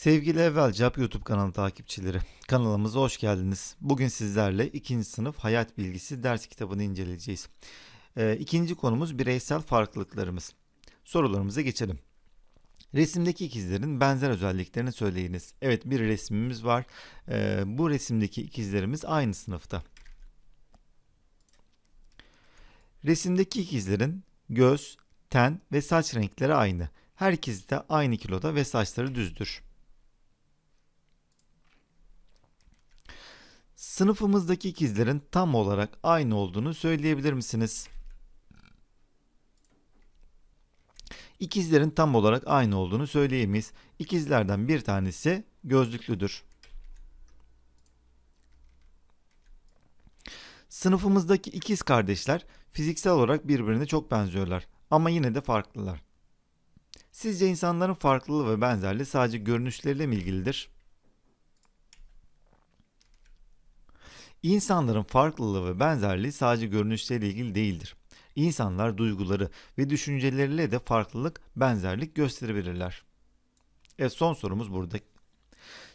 Sevgili Evvel Cevap YouTube kanalı takipçileri, kanalımıza hoş geldiniz. Bugün sizlerle ikinci sınıf hayat bilgisi ders kitabını inceleyeceğiz. E, ikinci konumuz bireysel farklılıklarımız. Sorularımıza geçelim. Resimdeki ikizlerin benzer özelliklerini söyleyiniz. Evet bir resmimiz var. E, bu resimdeki ikizlerimiz aynı sınıfta. Resimdeki ikizlerin göz, ten ve saç renkleri aynı. Her ikisi de aynı kiloda ve saçları düzdür. Sınıfımızdaki ikizlerin tam olarak aynı olduğunu söyleyebilir misiniz? İkizlerin tam olarak aynı olduğunu söyleyemeyiz. İkizlerden bir tanesi gözlüklüdür. Sınıfımızdaki ikiz kardeşler fiziksel olarak birbirine çok benziyorlar ama yine de farklılar. Sizce insanların farklılığı ve benzerliği sadece görünüşleriyle mi ilgilidir? İnsanların farklılığı ve benzerliği sadece görünüşleriyle ilgili değildir. İnsanlar duyguları ve düşünceleriyle de farklılık, benzerlik gösterebilirler. Evet son sorumuz burada.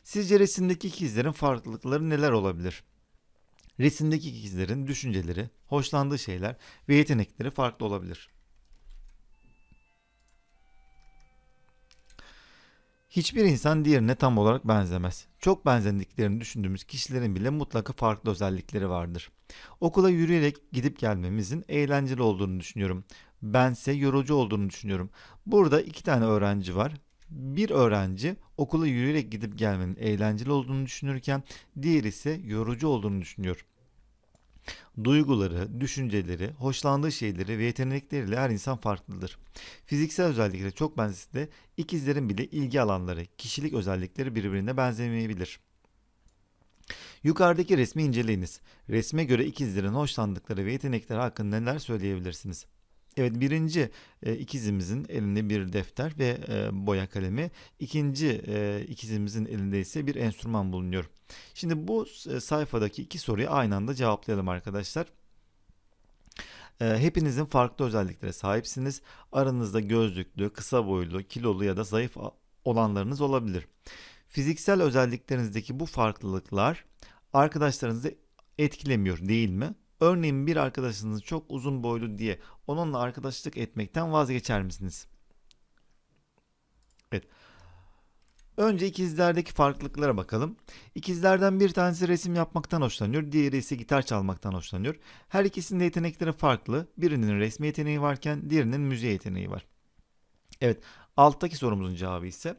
Sizce resimdeki ikizlerin farklılıkları neler olabilir? Resimdeki ikizlerin düşünceleri, hoşlandığı şeyler ve yetenekleri farklı olabilir. Hiçbir insan diğerine tam olarak benzemez. Çok benzendiklerini düşündüğümüz kişilerin bile mutlaka farklı özellikleri vardır. Okula yürüyerek gidip gelmemizin eğlenceli olduğunu düşünüyorum. Bense yorucu olduğunu düşünüyorum. Burada iki tane öğrenci var. Bir öğrenci okula yürüyerek gidip gelmenin eğlenceli olduğunu düşünürken diğeri ise yorucu olduğunu düşünüyor. Duyguları, düşünceleri, hoşlandığı şeyleri ve yetenekleriyle her insan farklıdır. Fiziksel özellikleri çok benzese de ikizlerin bile ilgi alanları, kişilik özellikleri birbirine benzemeyebilir. Yukarıdaki resmi inceleyiniz. Resme göre ikizlerin hoşlandıkları ve yetenekleri hakkında neler söyleyebilirsiniz? Evet birinci e, ikizimizin elinde bir defter ve e, boya kalemi. İkinci e, ikizimizin elinde ise bir enstrüman bulunuyor. Şimdi bu e, sayfadaki iki soruyu aynı anda cevaplayalım arkadaşlar. E, hepinizin farklı özelliklere sahipsiniz. Aranızda gözlüklü, kısa boylu, kilolu ya da zayıf olanlarınız olabilir. Fiziksel özelliklerinizdeki bu farklılıklar arkadaşlarınızı etkilemiyor değil mi? Örneğin bir arkadaşınız çok uzun boylu diye onunla arkadaşlık etmekten vazgeçer misiniz? Evet. Önce ikizlerdeki farklılıklara bakalım. İkizlerden bir tanesi resim yapmaktan hoşlanıyor, diğeri ise gitar çalmaktan hoşlanıyor. Her ikisinin de yetenekleri farklı. Birinin resmi yeteneği varken diğerinin müziğe yeteneği var. Evet, alttaki sorumuzun cevabı ise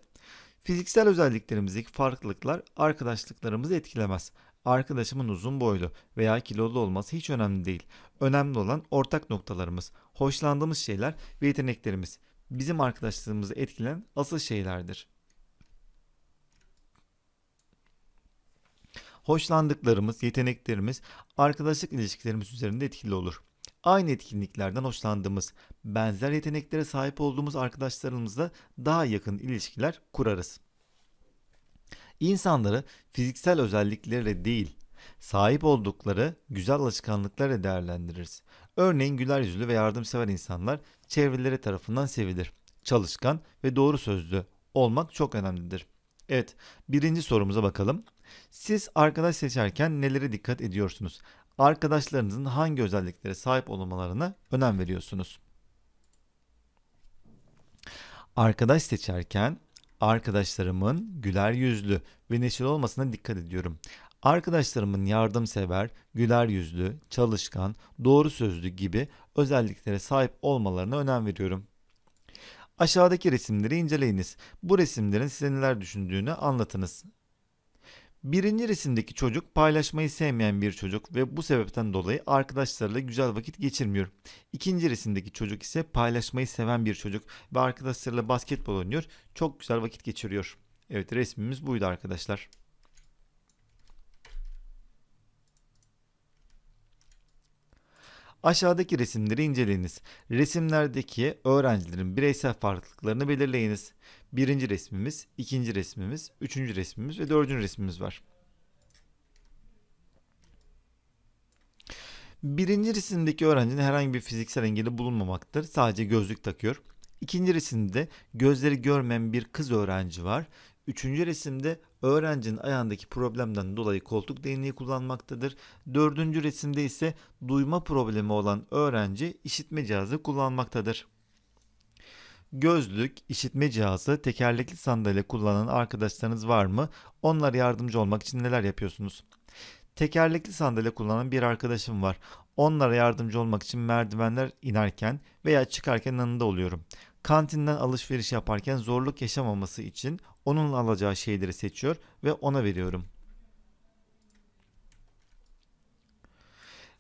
fiziksel özelliklerimizdeki farklılıklar arkadaşlıklarımızı etkilemez. Arkadaşımın uzun boylu veya kilolu olması hiç önemli değil. Önemli olan ortak noktalarımız, hoşlandığımız şeyler ve yeteneklerimiz. Bizim arkadaşlığımızı etkilen asıl şeylerdir. Hoşlandıklarımız, yeteneklerimiz arkadaşlık ilişkilerimiz üzerinde etkili olur aynı etkinliklerden hoşlandığımız, benzer yeteneklere sahip olduğumuz arkadaşlarımızla daha yakın ilişkiler kurarız insanları fiziksel özellikleriyle değil, sahip oldukları güzel alışkanlıklarla değerlendiririz. Örneğin güler yüzlü ve yardımsever insanlar çevreleri tarafından sevilir. Çalışkan ve doğru sözlü olmak çok önemlidir. Evet, birinci sorumuza bakalım. Siz arkadaş seçerken nelere dikkat ediyorsunuz? Arkadaşlarınızın hangi özelliklere sahip olmalarına önem veriyorsunuz? Arkadaş seçerken Arkadaşlarımın güler yüzlü ve neşeli olmasına dikkat ediyorum. Arkadaşlarımın yardımsever, güler yüzlü, çalışkan, doğru sözlü gibi özelliklere sahip olmalarına önem veriyorum. Aşağıdaki resimleri inceleyiniz. Bu resimlerin size neler düşündüğünü anlatınız. Birinci resimdeki çocuk paylaşmayı sevmeyen bir çocuk ve bu sebepten dolayı arkadaşlarıyla güzel vakit geçirmiyor. İkinci resimdeki çocuk ise paylaşmayı seven bir çocuk ve arkadaşlarıyla basketbol oynuyor. Çok güzel vakit geçiriyor. Evet resmimiz buydu arkadaşlar. Aşağıdaki resimleri inceleyiniz. Resimlerdeki öğrencilerin bireysel farklılıklarını belirleyiniz birinci resmimiz, ikinci resmimiz, üçüncü resmimiz ve dördüncü resmimiz var. Birinci resimdeki öğrencinin herhangi bir fiziksel engeli bulunmamaktır, Sadece gözlük takıyor. İkinci resimde gözleri görmeyen bir kız öğrenci var. Üçüncü resimde öğrencinin ayağındaki problemden dolayı koltuk değneği kullanmaktadır. Dördüncü resimde ise duyma problemi olan öğrenci işitme cihazı kullanmaktadır. Gözlük, işitme cihazı, tekerlekli sandalye kullanan arkadaşlarınız var mı? Onlar yardımcı olmak için neler yapıyorsunuz? Tekerlekli sandalye kullanan bir arkadaşım var. Onlara yardımcı olmak için merdivenler inerken veya çıkarken yanında oluyorum. Kantinden alışveriş yaparken zorluk yaşamaması için onun alacağı şeyleri seçiyor ve ona veriyorum.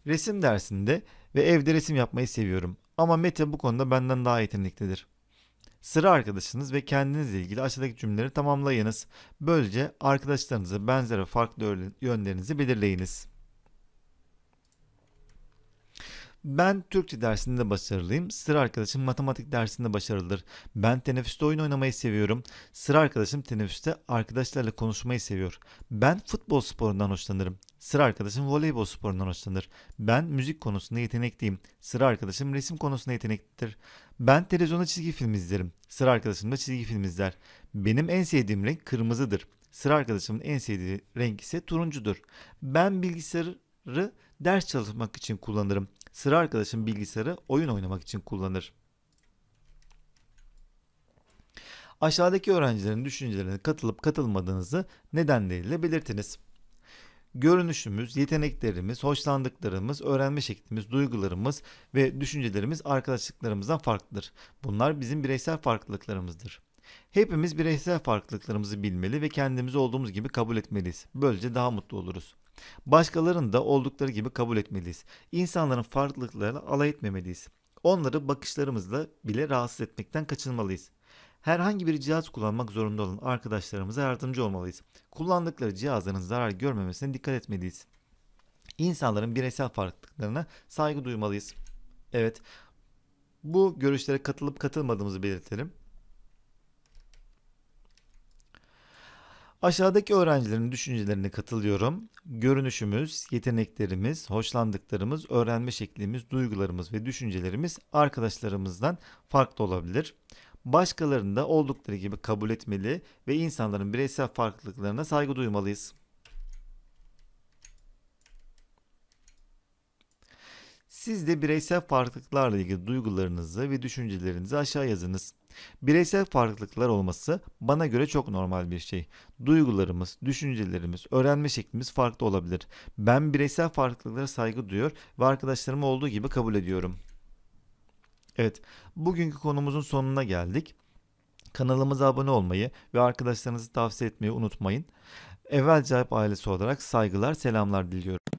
Resim dersinde ve evde resim yapmayı seviyorum. Ama Mete bu konuda benden daha yeteneklidir sıra arkadaşınız ve kendinizle ilgili aşağıdaki cümleleri tamamlayınız. Böylece arkadaşlarınızı benzer farklı yönlerinizi belirleyiniz. Ben Türkçe dersinde başarılıyım. Sıra arkadaşım matematik dersinde başarılıdır. Ben teneffüste oyun oynamayı seviyorum. Sıra arkadaşım teneffüste arkadaşlarla konuşmayı seviyor. Ben futbol sporundan hoşlanırım. Sıra arkadaşım voleybol sporundan hoşlanır. Ben müzik konusunda yetenekliyim. Sıra arkadaşım resim konusunda yeteneklidir. Ben televizyonda çizgi film izlerim. Sıra arkadaşım da çizgi film izler. Benim en sevdiğim renk kırmızıdır. Sıra arkadaşımın en sevdiği renk ise turuncudur. Ben bilgisayarı ders çalışmak için kullanırım sıra arkadaşın bilgisayarı oyun oynamak için kullanır. Aşağıdaki öğrencilerin düşüncelerine katılıp katılmadığınızı nedenleriyle belirtiniz. Görünüşümüz, yeteneklerimiz, hoşlandıklarımız, öğrenme şeklimiz, duygularımız ve düşüncelerimiz arkadaşlıklarımızdan farklıdır. Bunlar bizim bireysel farklılıklarımızdır. Hepimiz bireysel farklılıklarımızı bilmeli ve kendimizi olduğumuz gibi kabul etmeliyiz. Böylece daha mutlu oluruz. Başkalarını da oldukları gibi kabul etmeliyiz. İnsanların farklılıklarıyla alay etmemeliyiz. Onları bakışlarımızla bile rahatsız etmekten kaçınmalıyız. Herhangi bir cihaz kullanmak zorunda olan arkadaşlarımıza yardımcı olmalıyız. Kullandıkları cihazların zarar görmemesine dikkat etmeliyiz. İnsanların bireysel farklılıklarına saygı duymalıyız. Evet, bu görüşlere katılıp katılmadığımızı belirtelim. Aşağıdaki öğrencilerin düşüncelerine katılıyorum. Görünüşümüz, yeteneklerimiz, hoşlandıklarımız, öğrenme şeklimiz, duygularımız ve düşüncelerimiz arkadaşlarımızdan farklı olabilir. Başkalarını da oldukları gibi kabul etmeli ve insanların bireysel farklılıklarına saygı duymalıyız. Siz de bireysel farklılıklarla ilgili duygularınızı ve düşüncelerinizi aşağı yazınız. Bireysel farklılıklar olması bana göre çok normal bir şey. Duygularımız, düşüncelerimiz, öğrenme şeklimiz farklı olabilir. Ben bireysel farklılıklara saygı duyuyor ve arkadaşlarımı olduğu gibi kabul ediyorum. Evet, bugünkü konumuzun sonuna geldik. Kanalımıza abone olmayı ve arkadaşlarınızı tavsiye etmeyi unutmayın. Evvel Cahip ailesi olarak saygılar, selamlar diliyorum.